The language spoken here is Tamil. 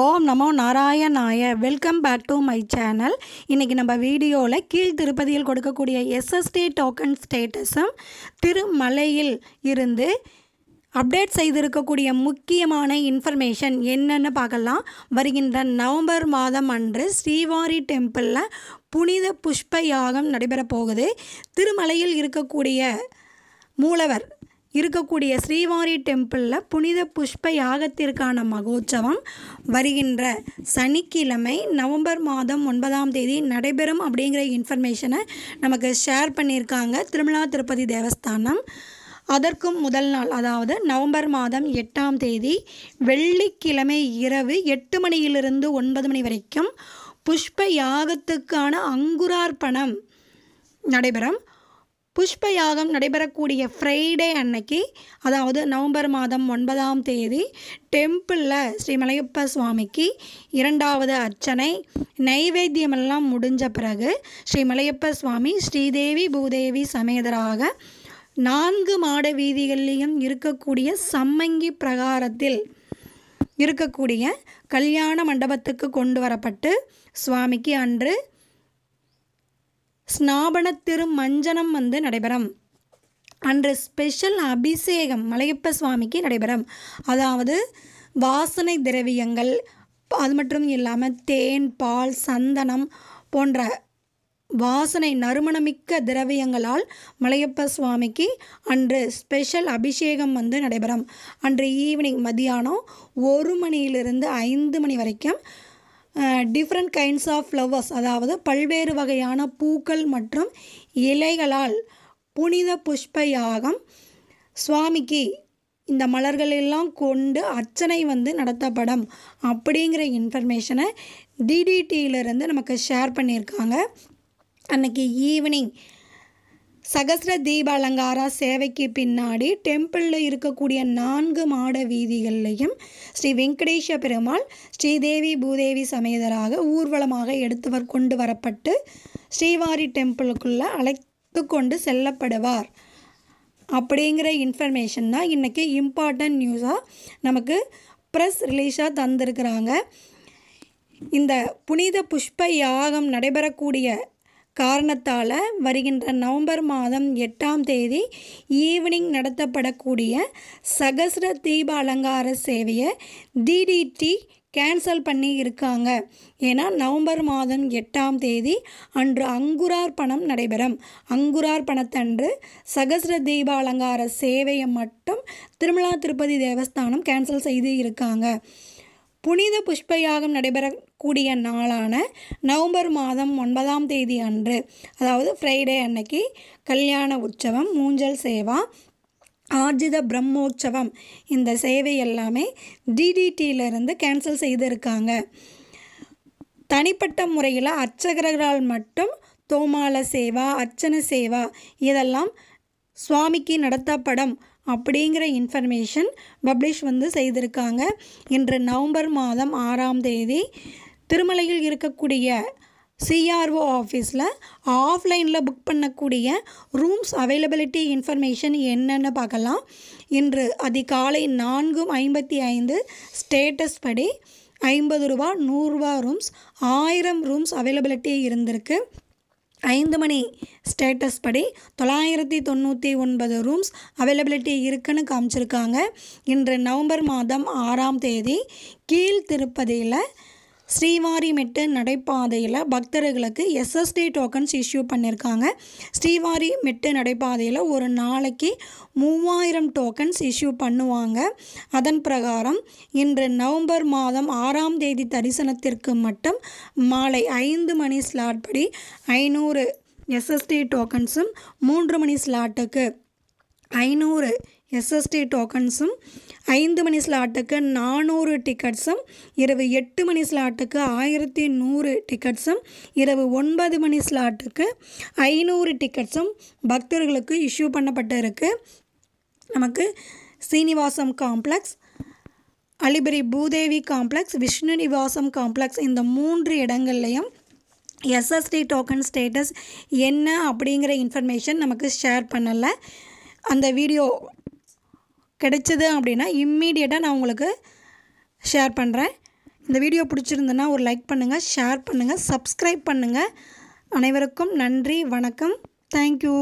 ஓம் நமோ நாராயணாய welcome back to my channel இன்றைக்கி நம்ம வீடியோவில் கீழ் திருப்பதியில் கொடுக்கக்கூடிய எஸ்எஸ்டி டோக்கன் ஸ்டேட்டஸும் திருமலையில் இருந்து அப்டேட் செய்திருக்கக்கூடிய முக்கியமான இன்ஃபர்மேஷன் என்னென்னு பார்க்கலாம் வருகின்ற நவம்பர் மாதம் அன்று ஸ்ரீவாரி டெம்பிளில் புனித புஷ்ப யாகம் நடைபெறப் போகுது திருமலையில் இருக்கக்கூடிய மூலவர் இருக்கக்கூடிய ஸ்ரீவாரி டெம்பிளில் புனித புஷ்ப யாகத்திற்கான மகோற்சவம் வருகின்ற சனிக்கிழமை நவம்பர் மாதம் ஒன்பதாம் தேதி நடைபெறும் அப்படிங்கிற இன்ஃபர்மேஷனை நமக்கு ஷேர் பண்ணியிருக்காங்க திருமலா திருப்பதி தேவஸ்தானம் அதற்கும் முதல் நாள் அதாவது நவம்பர் மாதம் எட்டாம் தேதி வெள்ளிக்கிழமை இரவு எட்டு மணியிலிருந்து ஒன்பது மணி வரைக்கும் புஷ்ப யாகத்துக்கான அங்குரார்ப்பணம் நடைபெறும் புஷ்ப யாகம் நடைபெறக்கூடிய ஃப்ரைடே அன்னைக்கு அதாவது நவம்பர் மாதம் ஒன்பதாம் தேதி டெம்பிளில் ஸ்ரீ மலையப்ப சுவாமிக்கு இரண்டாவது அர்ச்சனை நைவேத்தியமெல்லாம் முடிஞ்ச பிறகு ஸ்ரீ மலையப்ப சுவாமி ஸ்ரீதேவி பூதேவி சமேதராக நான்கு மாட வீதிகளிலும் இருக்கக்கூடிய சம்மங்கி பிரகாரத்தில் இருக்கக்கூடிய கல்யாண மண்டபத்துக்கு கொண்டு வரப்பட்டு சுவாமிக்கு அன்று ஸ்நாபன திருமஞ்சனம் வந்து நடைபெறும் அன்று ஸ்பெஷல் அபிஷேகம் மலையப்ப சுவாமிக்கு நடைபெறும் அதாவது வாசனை திரவியங்கள் அது மட்டும் இல்லாமல் தேன் பால் சந்தனம் போன்ற வாசனை நறுமணமிக்க திரவியங்களால் மலையப்ப சுவாமிக்கு அன்று ஸ்பெஷல் அபிஷேகம் வந்து நடைபெறும் அன்று ஈவினிங் மதியானம் ஒரு மணியிலிருந்து ஐந்து மணி வரைக்கும் டிஃப்ரெண்ட் கைண்ட்ஸ் ஆஃப் ஃப்ளவர்ஸ் அதாவது பல்வேறு வகையான பூக்கள் மற்றும் இலைகளால் புனித புஷ்ப யாகம் சுவாமிக்கு இந்த மலர்களெல்லாம் கொண்டு அர்ச்சனை வந்து நடத்தப்படும் அப்படிங்கிற இன்ஃபர்மேஷனை டிடிடியிலேருந்து நமக்கு ஷேர் பண்ணியிருக்காங்க அன்றைக்கி ஈவினிங் சகசிர தீப அலங்கார சேவைக்கு பின்னாடி டெம்பிளில் இருக்கக்கூடிய நான்கு மாட வீதிகள்லையும் ஸ்ரீ வெங்கடேஷ பெருமாள் ஸ்ரீதேவி பூதேவி சமேதராக ஊர்வலமாக எடுத்து கொண்டு வரப்பட்டு ஸ்ரீவாரி டெம்பிளுக்குள்ளே அழைத்து கொண்டு செல்லப்படுவார் அப்படிங்கிற இன்ஃபர்மேஷன் தான் இன்றைக்கி இம்பார்ட்டன்ட் நியூஸாக நமக்கு ப்ரெஸ் ரிலீஸாக தந்திருக்கிறாங்க இந்த புனித புஷ்ப யாகம் நடைபெறக்கூடிய காரணத்தால் வருகின்ற நவம்பர் மாதம் எட்டாம் தேதி ஈவினிங் நடத்தப்படக்கூடிய சகசிர தீப அலங்கார சேவையை டிடிடி கேன்சல் பண்ணி இருக்காங்க ஏன்னா நவம்பர் மாதம் எட்டாம் தேதி அன்று அங்குரார்பணம் நடைபெறும் அங்குரார்பணத்தன்று சகசிர தீப அலங்கார சேவையை மட்டும் திருமலா திருப்பதி தேவஸ்தானம் கேன்சல் செய்து இருக்காங்க புனித புஷ்பயாகம் நடைபெறக்கூடிய நாளான நவம்பர் மாதம் ஒன்பதாம் தேதி அன்று அதாவது ஃப்ரைடே அன்னைக்கு கல்யாண உற்சவம் மூஞ்சல் சேவா ஆர்ஜித பிரம்மோற்சவம் இந்த சேவை எல்லாமே டிடிடியிலிருந்து கேன்சல் செய்திருக்காங்க தனிப்பட்ட முறையில் அர்ச்சகர்களால் மட்டும் தோமால சேவா அர்ச்சன சேவா இதெல்லாம் சுவாமிக்கு நடத்தப்படும் அப்படிங்கிற இன்ஃபர்மேஷன் பப்ளிஷ் வந்து செய்திருக்காங்க இன்று நவம்பர் மாதம் ஆறாம் தேதி திருமலையில் இருக்கக்கூடிய சிஆர்ஓ ஆஃபீஸில் ஆஃப்லைனில் புக் பண்ணக்கூடிய ரூம்ஸ் அவைலபிலிட்டி இன்ஃபர்மேஷன் என்னென்னு பார்க்கலாம் இன்று அதிகாலை நான்கு ஐம்பத்தி ஐந்து ஸ்டேட்டஸ் படி ஐம்பது ரூபா நூறுரூவா ரூம்ஸ் ஆயிரம் ரூம்ஸ் அவைலபிலிட்டி இருந்திருக்கு ஐந்து மணி ஸ்டேட்டஸ் படி தொள்ளாயிரத்தி தொண்ணூற்றி ஒன்பது ரூம்ஸ் அவைலபிலிட்டி இருக்குன்னு காமிச்சிருக்காங்க இன்று நவம்பர் மாதம் ஆறாம் தேதி கீழ் திருப்பதியில் ஸ்ரீவாரிமெட்டு நடைபாதையில் பக்தர்களுக்கு எஸ்எஸ்டி டோக்கன்ஸ் இஷ்யூ பண்ணியிருக்காங்க ஸ்ரீவாரி மெட்டு நடைபாதையில் ஒரு நாளைக்கு மூவாயிரம் டோக்கன்ஸ் இஷ்யூ பண்ணுவாங்க அதன் பிரகாரம் இன்று நவம்பர் மாதம் ஆறாம் தேதி தரிசனத்திற்கு மட்டும் மாலை ஐந்து மணி ஸ்லாட் படி ஐநூறு எஸ்எஸ்டி டோக்கன்ஸும் மூன்று மணி ஸ்லாட்டுக்கு ஐநூறு எஸ்எஸ்டி டோக்கன்ஸும் ஐந்து மணி ஸ்லாட்டுக்கு நானூறு டிக்கெட்ஸும் இரவு எட்டு மணி ஸ்லாட்டுக்கு ஆயிரத்தி நூறு டிக்கெட்ஸும் இரவு ஒன்பது மணி ஸ்லாட்டுக்கு ஐநூறு டிக்கெட்ஸும் பக்தர்களுக்கு இஷ்யூ பண்ணப்பட்டு இருக்குது நமக்கு Srinivasam complex Alipiri Bhudevi complex Vishnu Nivasam complex இந்த மூன்று இடங்கள்லையும் எஸ்எஸ்டி டோக்கன் ஸ்டேட்டஸ் என்ன அப்படிங்கிற இன்ஃபர்மேஷன் நமக்கு ஷேர் பண்ணலை அந்த வீடியோ கிடைச்சது அப்படின்னா இம்மீடியட்டாக நான் உங்களுக்கு ஷேர் பண்ணுறேன் இந்த வீடியோ பிடிச்சிருந்தனா ஒரு லைக் பண்ணுங்கள் ஷேர் பண்ணுங்கள் சப்ஸ்கிரைப் பண்ணுங்கள் அனைவருக்கும் நன்றி வணக்கம் தேங்க்யூ